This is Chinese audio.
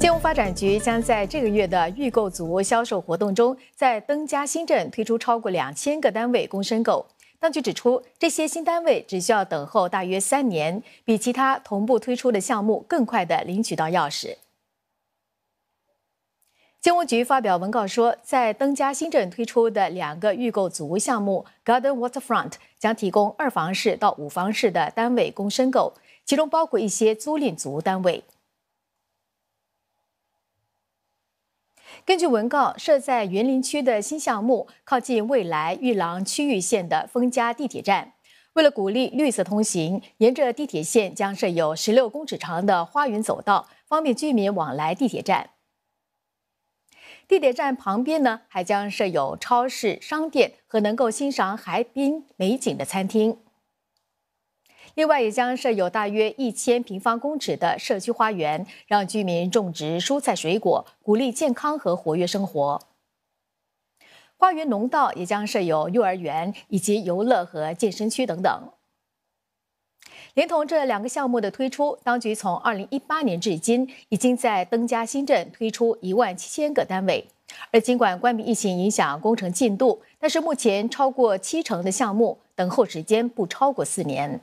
建屋发展局将在这个月的预购组屋销售活动中，在登嘉新镇推出超过两千个单位供申购。当局指出，这些新单位只需要等候大约三年，比其他同步推出的项目更快的领取到钥匙。建屋局发表文告说，在登嘉新镇推出的两个预购组屋项目 Garden Waterfront 将提供二房式到五房式的单位供申购，其中包括一些租赁组屋单位。根据文告，设在园林区的新项目靠近未来玉廊区域线的丰嘉地铁站。为了鼓励绿色通行，沿着地铁线将设有十六公尺长的花园走道，方便居民往来地铁站。地铁站旁边呢，还将设有超市、商店和能够欣赏海滨美景的餐厅。另外，也将设有大约一千平方公尺的社区花园，让居民种植蔬菜水果，鼓励健康和活跃生活。花园农道也将设有幼儿园以及游乐和健身区等等。连同这两个项目的推出，当局从二零一八年至今已经在登嘉新镇推出一万七千个单位。而尽管冠病疫情影响工程进度，但是目前超过七成的项目等候时间不超过四年。